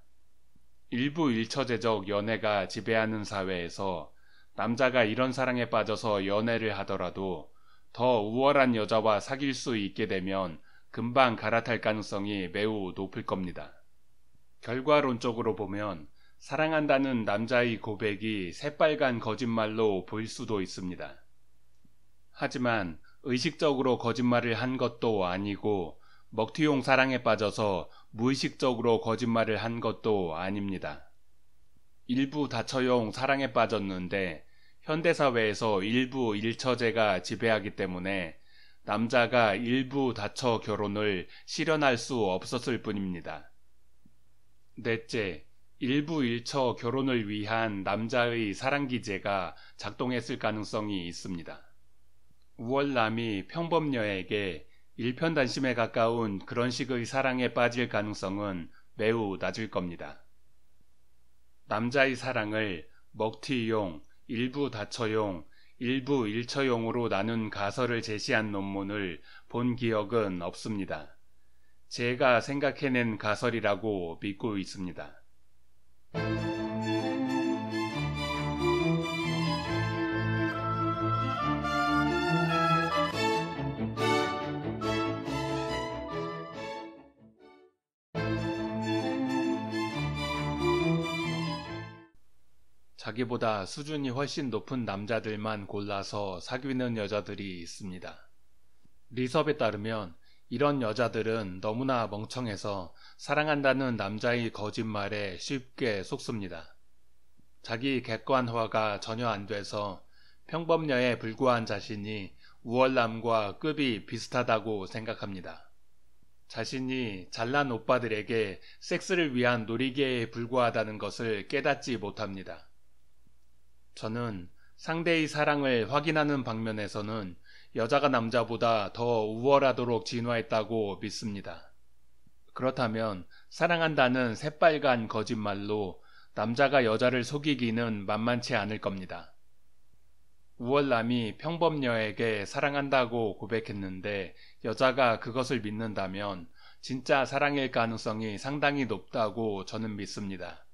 일부 일처제적 연애가 지배하는 사회에서 남자가 이런 사랑에 빠져서 연애를 하더라도 더 우월한 여자와 사귈 수 있게 되면 금방 갈아탈 가능성이 매우 높을 겁니다. 결과론적으로 보면 사랑한다는 남자의 고백이 새빨간 거짓말로 보일 수도 있습니다. 하지만 의식적으로 거짓말을 한 것도 아니고 먹튀용 사랑에 빠져서 무의식적으로 거짓말을 한 것도 아닙니다. 일부 다처용 사랑에 빠졌는데 현대사회에서 일부 일처제가 지배하기 때문에 남자가 일부 다처 결혼을 실현할 수 없었을 뿐입니다. 넷째, 일부 일처 결혼을 위한 남자의 사랑기제가 작동했을 가능성이 있습니다. 우월남이 평범녀에게 일편단심에 가까운 그런 식의 사랑에 빠질 가능성은 매우 낮을 겁니다. 남자의 사랑을 먹튀용, 일부 다처용, 일부 일처용으로 나눈 가설을 제시한 논문을 본 기억은 없습니다. 제가 생각해낸 가설이라고 믿고 있습니다. 자기보다 수준이 훨씬 높은 남자들만 골라서 사귀는 여자들이 있습니다. 리섭에 따르면 이런 여자들은 너무나 멍청해서 사랑한다는 남자의 거짓말에 쉽게 속습니다. 자기 객관화가 전혀 안 돼서 평범녀에 불과한 자신이 우월남과 급이 비슷하다고 생각합니다. 자신이 잘난 오빠들에게 섹스를 위한 놀이기에 불과하다는 것을 깨닫지 못합니다. 저는 상대의 사랑을 확인하는 방면에서는 여자가 남자보다 더 우월하도록 진화했다고 믿습니다. 그렇다면 사랑한다는 새빨간 거짓말로 남자가 여자를 속이기는 만만치 않을 겁니다. 우월남이 평범녀에게 사랑한다고 고백했는데 여자가 그것을 믿는다면 진짜 사랑일 가능성이 상당히 높다고 저는 믿습니다.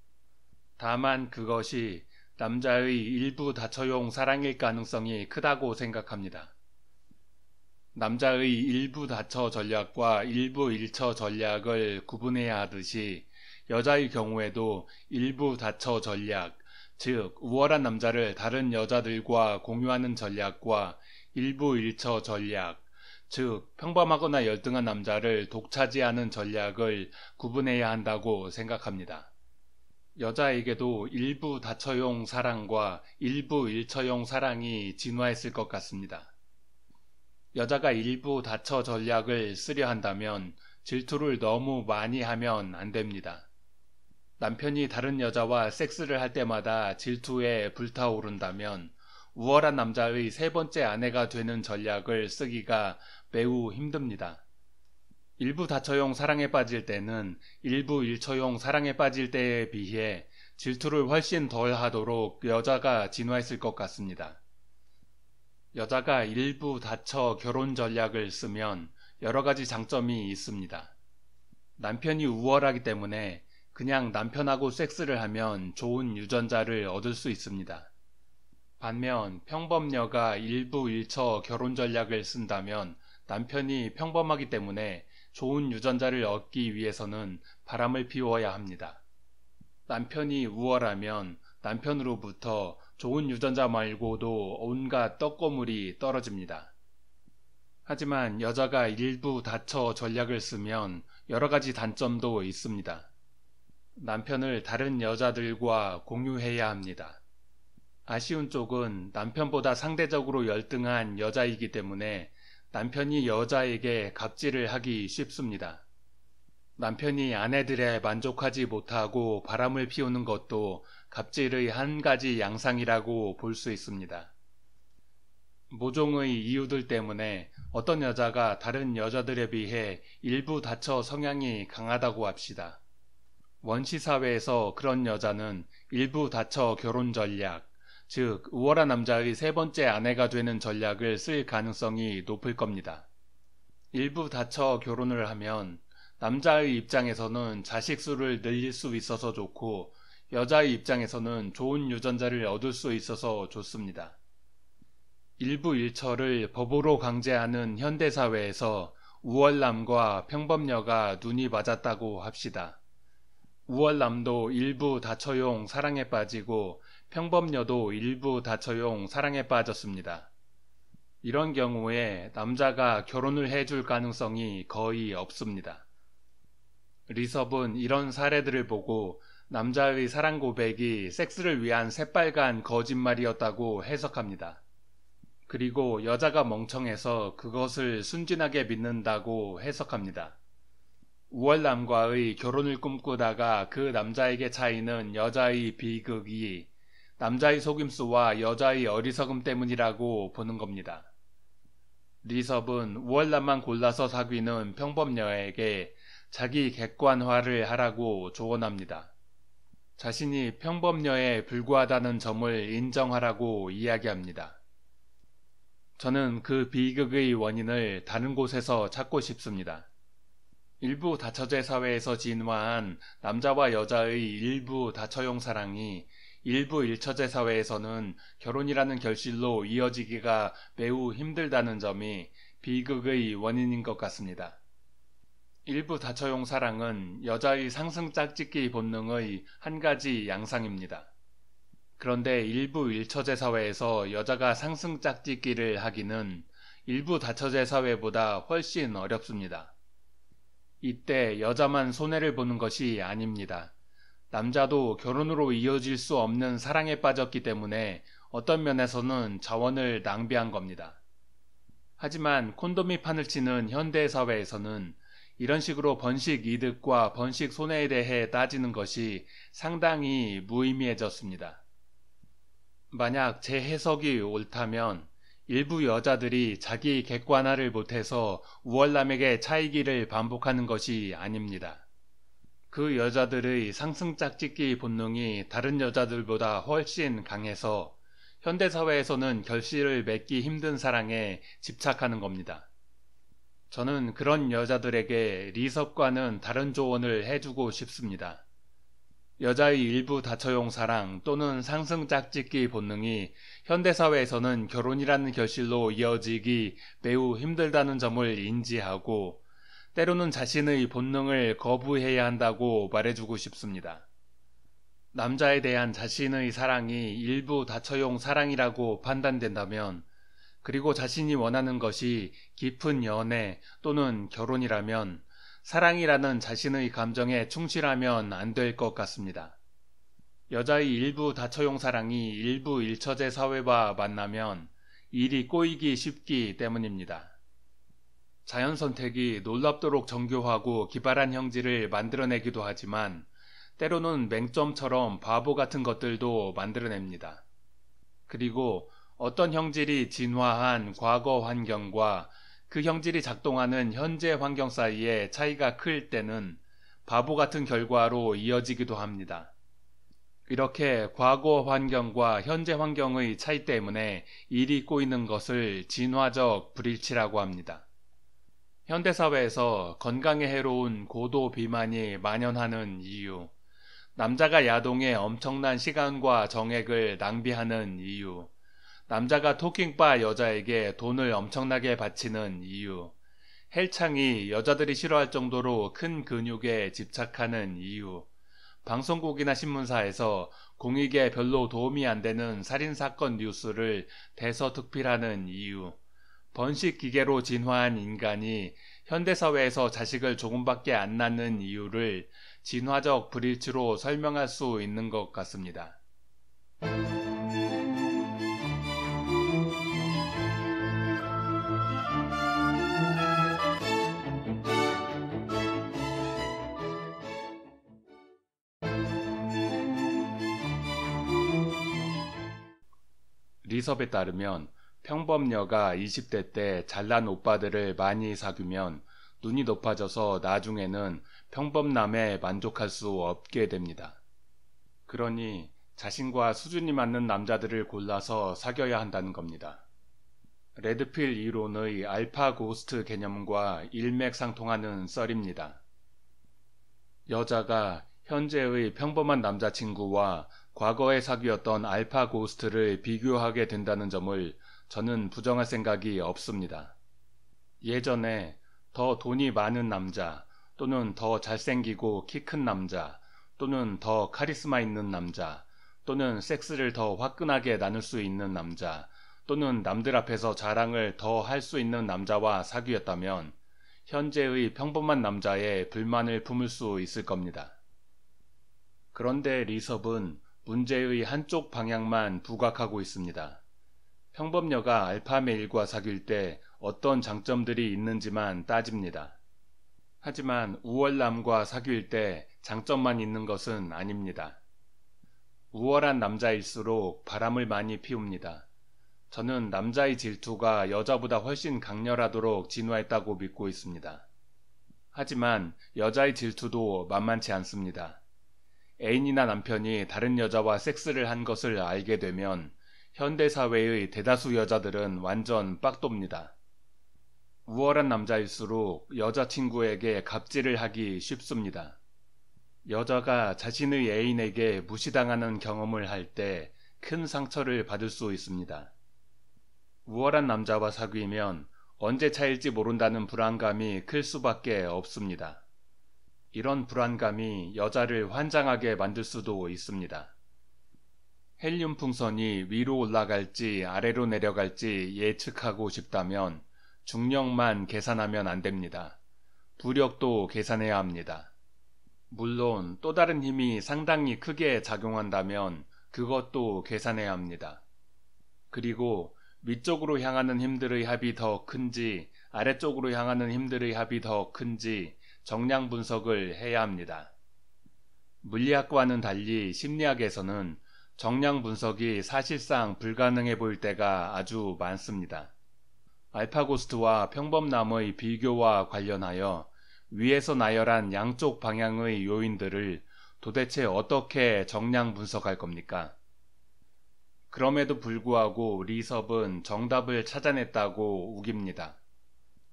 다만 그것이 남자의 일부 다처용 사랑일 가능성이 크다고 생각합니다. 남자의 일부 다처 전략과 일부 일처 전략을 구분해야 하듯이 여자의 경우에도 일부 다처 전략, 즉 우월한 남자를 다른 여자들과 공유하는 전략과 일부 일처 전략, 즉 평범하거나 열등한 남자를 독차지하는 전략을 구분해야 한다고 생각합니다. 여자에게도 일부 다처용 사랑과 일부 일처용 사랑이 진화했을 것 같습니다. 여자가 일부 다처 전략을 쓰려 한다면 질투를 너무 많이 하면 안 됩니다. 남편이 다른 여자와 섹스를 할 때마다 질투에 불타오른다면 우월한 남자의 세 번째 아내가 되는 전략을 쓰기가 매우 힘듭니다. 일부 다처용 사랑에 빠질 때는 일부 일처용 사랑에 빠질 때에 비해 질투를 훨씬 덜 하도록 여자가 진화했을 것 같습니다. 여자가 일부 다처 결혼 전략을 쓰면 여러 가지 장점이 있습니다. 남편이 우월하기 때문에 그냥 남편하고 섹스를 하면 좋은 유전자를 얻을 수 있습니다. 반면 평범녀가 일부 일처 결혼 전략을 쓴다면 남편이 평범하기 때문에 좋은 유전자를 얻기 위해서는 바람을 피워야 합니다. 남편이 우월하면 남편으로부터 좋은 유전자 말고도 온갖 떡고물이 떨어집니다. 하지만 여자가 일부 다처 전략을 쓰면 여러 가지 단점도 있습니다. 남편을 다른 여자들과 공유해야 합니다. 아쉬운 쪽은 남편보다 상대적으로 열등한 여자이기 때문에 남편이 여자에게 갑질을 하기 쉽습니다. 남편이 아내들에 만족하지 못하고 바람을 피우는 것도 갑질의 한 가지 양상이라고 볼 수 있습니다. 모종의 이유들 때문에 어떤 여자가 다른 여자들에 비해 일부 다처 성향이 강하다고 합시다. 원시사회에서 그런 여자는 일부 다처 결혼 전략, 즉 우월한 남자의 세 번째 아내가 되는 전략을 쓸 가능성이 높을 겁니다. 일부 다처 결혼을 하면 남자의 입장에서는 자식 수를 늘릴 수 있어서 좋고 여자의 입장에서는 좋은 유전자를 얻을 수 있어서 좋습니다. 일부 일처를 법으로 강제하는 현대사회에서 우월남과 평범녀가 눈이 맞았다고 합시다. 우월남도 일부 다처용 사랑에 빠지고 평범녀도 일부 다처용 사랑에 빠졌습니다. 이런 경우에 남자가 결혼을 해줄 가능성이 거의 없습니다. 리섭은 이런 사례들을 보고 남자의 사랑 고백이 섹스를 위한 새빨간 거짓말이었다고 해석합니다. 그리고 여자가 멍청해서 그것을 순진하게 믿는다고 해석합니다. 우월남과의 결혼을 꿈꾸다가 그 남자에게 차이는 여자의 비극이 남자의 속임수와 여자의 어리석음 때문이라고 보는 겁니다. 리섭은 우월남만 골라서 사귀는 평범녀에게 자기 객관화를 하라고 조언합니다. 자신이 평범녀에 불과하다는 점을 인정하라고 이야기합니다. 저는 그 비극의 원인을 다른 곳에서 찾고 싶습니다. 일부 다처제 사회에서 진화한 남자와 여자의 일부 다처용 사랑이 일부 일처제 사회에서는 결혼이라는 결실로 이어지기가 매우 힘들다는 점이 비극의 원인인 것 같습니다. 일부 다처용 사랑은 여자의 상승 짝짓기 본능의 한 가지 양상입니다. 그런데 일부 일처제 사회에서 여자가 상승 짝짓기를 하기는 일부 다처제 사회보다 훨씬 어렵습니다. 이때 여자만 손해를 보는 것이 아닙니다. 남자도 결혼으로 이어질 수 없는 사랑에 빠졌기 때문에 어떤 면에서는 자원을 낭비한 겁니다. 하지만 콘돔이 판을 치는 현대 사회에서는 이런 식으로 번식 이득과 번식 손해에 대해 따지는 것이 상당히 무의미해졌습니다. 만약 제 해석이 옳다면 일부 여자들이 자기 객관화를 못해서 우월남에게 차이기를 반복하는 것이 아닙니다. 그 여자들의 상승 짝짓기 본능이 다른 여자들보다 훨씬 강해서 현대사회에서는 결실을 맺기 힘든 사랑에 집착하는 겁니다. 저는 그런 여자들에게 리섭과는 다른 조언을 해주고 싶습니다. 여자의 일부 다처용 사랑 또는 상승 짝짓기 본능이 현대사회에서는 결혼이라는 결실로 이어지기 매우 힘들다는 점을 인지하고 때로는 자신의 본능을 거부해야 한다고 말해주고 싶습니다. 남자에 대한 자신의 사랑이 일부 다처용 사랑이라고 판단된다면, 그리고 자신이 원하는 것이 깊은 연애 또는 결혼이라면, 사랑이라는 자신의 감정에 충실하면 안 될 것 같습니다. 여자의 일부 다처용 사랑이 일부 일처제 사회와 만나면 일이 꼬이기 쉽기 때문입니다. 자연 선택이 놀랍도록 정교하고 기발한 형질을 만들어내기도 하지만 때로는 맹점처럼 바보 같은 것들도 만들어냅니다. 그리고 어떤 형질이 진화한 과거 환경과 그 형질이 작동하는 현재 환경 사이의 차이가 클 때는 바보 같은 결과로 이어지기도 합니다. 이렇게 과거 환경과 현재 환경의 차이 때문에 일이 꼬이는 것을 진화적 불일치라고 합니다. 현대사회에서 건강에 해로운 고도 비만이 만연하는 이유, 남자가 야동에 엄청난 시간과 정액을 낭비하는 이유, 남자가 토킹바 여자에게 돈을 엄청나게 바치는 이유, 헬창이 여자들이 싫어할 정도로 큰 근육에 집착하는 이유, 방송국이나 신문사에서 공익에 별로 도움이 안 되는 살인사건 뉴스를 대서특필하는 이유, 번식 기계로 진화한 인간이 현대사회에서 자식을 조금밖에 안 낳는 이유를 진화적 불일치로 설명할 수 있는 것 같습니다. 리섭에 따르면 평범녀가 20대 때 잘난 오빠들을 많이 사귀면 눈이 높아져서 나중에는 평범남에 만족할 수 없게 됩니다. 그러니 자신과 수준이 맞는 남자들을 골라서 사귀어야 한다는 겁니다. 레드필 이론의 알파 고스트 개념과 일맥상통하는 썰입니다. 여자가 현재의 평범한 남자친구와 과거에 사귀었던 알파 고스트를 비교하게 된다는 점을 저는 부정할 생각이 없습니다. 예전에 더 돈이 많은 남자 또는 더 잘생기고 키 큰 남자 또는 더 카리스마 있는 남자 또는 섹스를 더 화끈하게 나눌 수 있는 남자 또는 남들 앞에서 자랑을 더 할 수 있는 남자와 사귀었다면 현재의 평범한 남자의 불만을 품을 수 있을 겁니다. 그런데 리섭은 문제의 한쪽 방향만 부각하고 있습니다. 평범녀가 알파메일과 사귈 때 어떤 장점들이 있는지만 따집니다. 하지만 우월남과 사귈 때 장점만 있는 것은 아닙니다. 우월한 남자일수록 바람을 많이 피웁니다. 저는 남자의 질투가 여자보다 훨씬 강렬하도록 진화했다고 믿고 있습니다. 하지만 여자의 질투도 만만치 않습니다. 애인이나 남편이 다른 여자와 섹스를 한 것을 알게 되면 현대사회의 대다수 여자들은 완전 빡돕니다. 우월한 남자일수록 여자친구에게 갑질을 하기 쉽습니다. 여자가 자신의 애인에게 무시당하는 경험을 할 때 큰 상처를 받을 수 있습니다. 우월한 남자와 사귀면 언제 차일지 모른다는 불안감이 클 수밖에 없습니다. 이런 불안감이 여자를 환장하게 만들 수도 있습니다. 헬륨 풍선이 위로 올라갈지 아래로 내려갈지 예측하고 싶다면 중력만 계산하면 안 됩니다. 부력도 계산해야 합니다. 물론 또 다른 힘이 상당히 크게 작용한다면 그것도 계산해야 합니다. 그리고 위쪽으로 향하는 힘들의 합이 더 큰지 아래쪽으로 향하는 힘들의 합이 더 큰지 정량 분석을 해야 합니다. 물리학과는 달리 심리학에서는 정량 분석이 사실상 불가능해 보일 때가 아주 많습니다. 알파고스트와 평범남의 비교와 관련하여 위에서 나열한 양쪽 방향의 요인들을 도대체 어떻게 정량 분석할 겁니까? 그럼에도 불구하고 리섭은 정답을 찾아냈다고 우깁니다.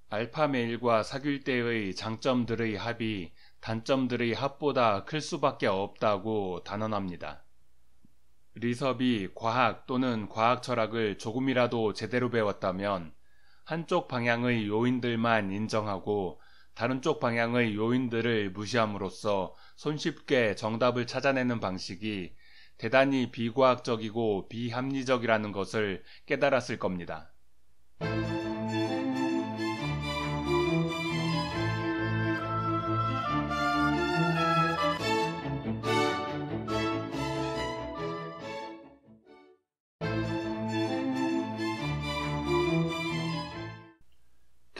알파메일과 사귈 때의 장점들의 합이 단점들의 합보다 클 수밖에 없다고 단언합니다. 리섭이 과학 또는 과학 철학을 조금이라도 제대로 배웠다면 한쪽 방향의 요인들만 인정하고 다른 쪽 방향의 요인들을 무시함으로써 손쉽게 정답을 찾아내는 방식이 대단히 비과학적이고 비합리적이라는 것을 깨달았을 겁니다.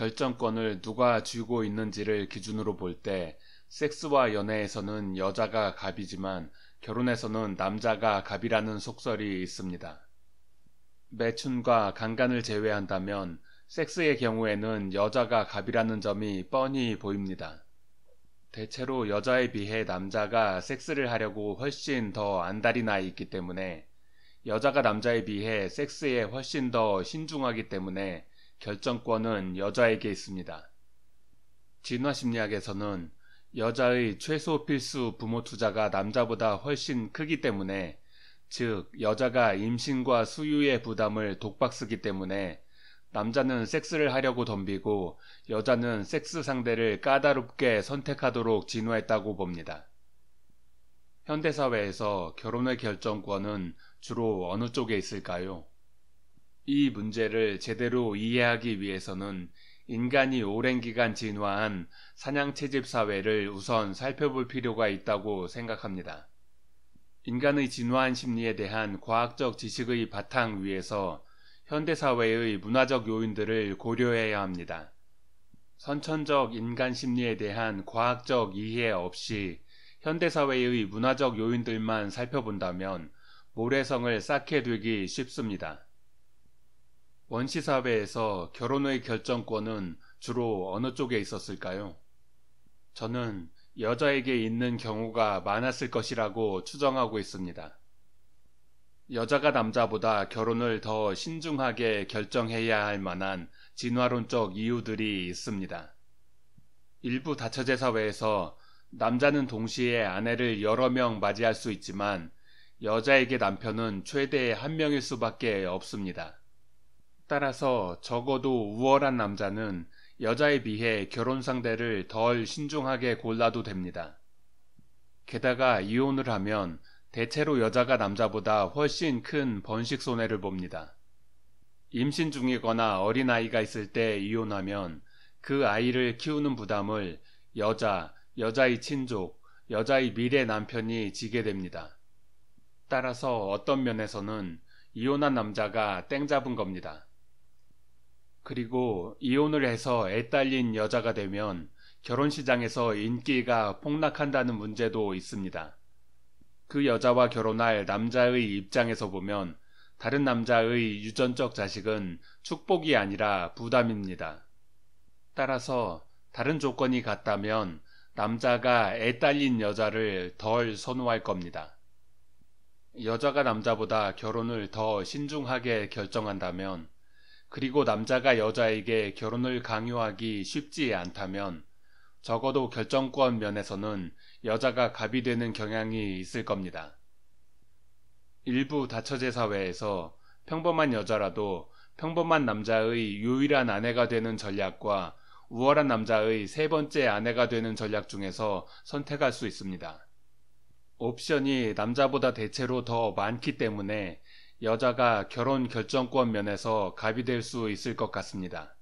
결정권을 누가 쥐고 있는지를 기준으로 볼 때 섹스와 연애에서는 여자가 갑이지만 결혼에서는 남자가 갑이라는 속설이 있습니다. 매춘과 강간을 제외한다면 섹스의 경우에는 여자가 갑이라는 점이 뻔히 보입니다. 대체로 여자에 비해 남자가 섹스를 하려고 훨씬 더 안달이 나 있기 때문에 여자가 남자에 비해 섹스에 훨씬 더 신중하기 때문에 결정권은 여자에게 있습니다. 진화 심리학에서는 여자의 최소 필수 부모 투자가 남자보다 훨씬 크기 때문에 즉 여자가 임신과 수유의 부담을 독박 쓰기 때문에 남자는 섹스를 하려고 덤비고 여자는 섹스 상대를 까다롭게 선택하도록 진화했다고 봅니다. 현대사회에서 결혼의 결정권은 주로 어느 쪽에 있을까요? 이 문제를 제대로 이해하기 위해서는 인간이 오랜 기간 진화한 사냥 채집 사회를 우선 살펴볼 필요가 있다고 생각합니다. 인간의 진화한 심리에 대한 과학적 지식의 바탕 위에서 현대 사회의 문화적 요인들을 고려해야 합니다. 선천적 인간 심리에 대한 과학적 이해 없이 현대 사회의 문화적 요인들만 살펴본다면 모래성을 쌓게 되기 쉽습니다. 원시 사회에서 결혼의 결정권은 주로 어느 쪽에 있었을까요? 저는 여자에게 있는 경우가 많았을 것이라고 추정하고 있습니다. 여자가 남자보다 결혼을 더 신중하게 결정해야 할 만한 진화론적 이유들이 있습니다. 일부 다처제 사회에서 남자는 동시에 아내를 여러 명 맞이할 수 있지만 여자에게 남편은 최대 한 명일 수밖에 없습니다. 따라서 적어도 우월한 남자는 여자에 비해 결혼 상대를 덜 신중하게 골라도 됩니다. 게다가 이혼을 하면 대체로 여자가 남자보다 훨씬 큰 번식 손해를 봅니다. 임신 중이거나 어린아이가 있을 때 이혼하면 그 아이를 키우는 부담을 여자, 여자의 친족, 여자의 미래 남편이 지게 됩니다. 따라서 어떤 면에서는 이혼한 남자가 땡 잡은 겁니다. 그리고 이혼을 해서 애 딸린 여자가 되면 결혼 시장에서 인기가 폭락한다는 문제도 있습니다. 그 여자와 결혼할 남자의 입장에서 보면 다른 남자의 유전적 자식은 축복이 아니라 부담입니다. 따라서 다른 조건이 같다면 남자가 애 딸린 여자를 덜 선호할 겁니다. 여자가 남자보다 결혼을 더 신중하게 결정한다면 그리고 남자가 여자에게 결혼을 강요하기 쉽지 않다면 적어도 결정권 면에서는 여자가 갑이 되는 경향이 있을 겁니다. 일부 다처제 사회에서 평범한 여자라도 평범한 남자의 유일한 아내가 되는 전략과 우월한 남자의 세 번째 아내가 되는 전략 중에서 선택할 수 있습니다. 옵션이 남자보다 대체로 더 많기 때문에 여자가 결혼 결정권 면에서 갑이 될 수 있을 것 같습니다.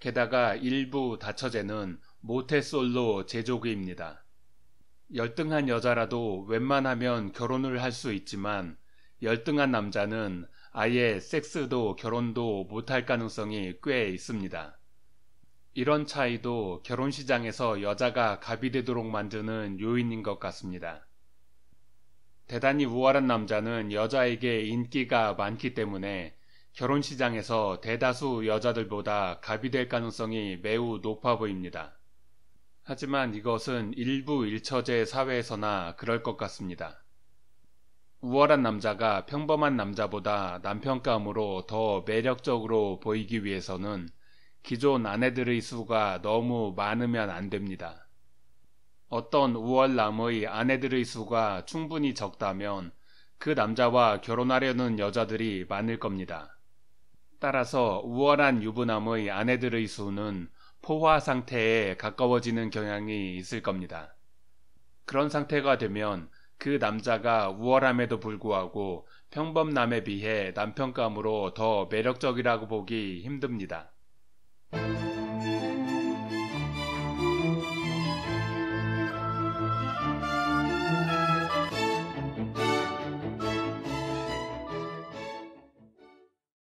게다가 일부 다처제는 모태솔로 제조기입니다. 열등한 여자라도 웬만하면 결혼을 할 수 있지만 열등한 남자는 아예 섹스도 결혼도 못할 가능성이 꽤 있습니다. 이런 차이도 결혼 시장에서 여자가 갑이 되도록 만드는 요인인 것 같습니다. 대단히 우월한 남자는 여자에게 인기가 많기 때문에 결혼 시장에서 대다수 여자들보다 갑이 될 가능성이 매우 높아 보입니다. 하지만 이것은 일부 일처제 사회에서나 그럴 것 같습니다. 우월한 남자가 평범한 남자보다 남편감으로 더 매력적으로 보이기 위해서는 기존 아내들의 수가 너무 많으면 안 됩니다. 어떤 우월남의 아내들의 수가 충분히 적다면 그 남자와 결혼하려는 여자들이 많을 겁니다. 따라서 우월한 유부남의 아내들의 수는 포화 상태에 가까워지는 경향이 있을 겁니다. 그런 상태가 되면 그 남자가 우월함에도 불구하고 평범남에 비해 남편감으로 더 매력적이라고 보기 힘듭니다.